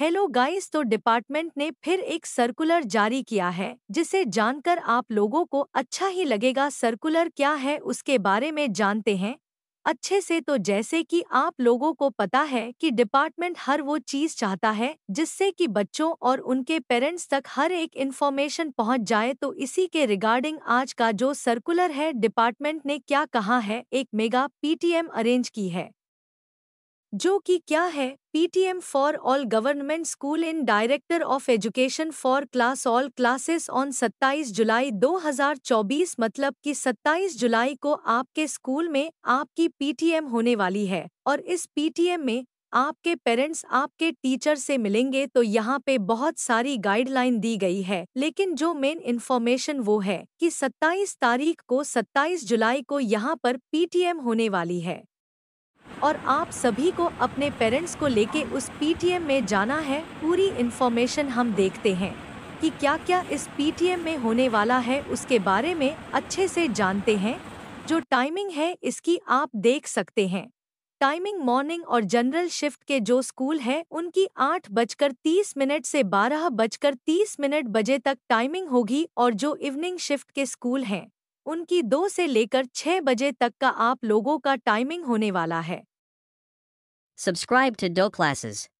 Hello guys तो department ने फिर एक सर्कुलर जारी किया है जिसे जानकर आप लोगों को अच्छा ही लगेगा सर्कुलर क्या है उसके बारे में जानते हैं अच्छे से तो जैसे कि आप लोगों को पता है कि डिपार्टमेंट हर वो चीज़ चाहता है जिससे कि बच्चों और उनके पेरेंट्स तक हर एक इन्फॉर्मेशन पहुंच जाए तो इसी के रिगार्डिंग आज का जो सर्कुलर है डिपार्टमेंट ने क्या कहा है एक मेगा पीटीएम अरेंज की है जो कि क्या है PTM for all government school in director of education for class all classes on 27 July 2024 मतलब कि 27 जुलाई को आपके स्कूल में आपकी पीटीएम होने वाली है और इस पीटीएम में आपके पेरेंट्स आपके टीचर से मिलेंगे तो यहाँ पे बहुत सारी गाइडलाइन दी गई है लेकिन जो मेन इन्फॉर्मेशन वो है कि 27 तारीख को 27 जुलाई को यहाँ पर पीटीएम होने वाली है और आप सभी को अपने पेरेंट्स को लेके उस पीटीएम में जाना है पूरी इन्फॉर्मेशन हम देखते हैं कि क्या क्या इस पीटीएम में होने वाला है उसके बारे में अच्छे से जानते हैं जो टाइमिंग है इसकी आप देख सकते हैं टाइमिंग मॉर्निंग और जनरल शिफ्ट के जो स्कूल है उनकी आठ बजकर तीस मिनट से बारह बजकर तीस मिनट बजे तक टाइमिंग होगी और जो इवनिंग शिफ्ट के स्कूल हैं उनकी दो से लेकर छः बजे तक का आप लोगों का टाइमिंग होने वाला है Subscribe to Doe Classes.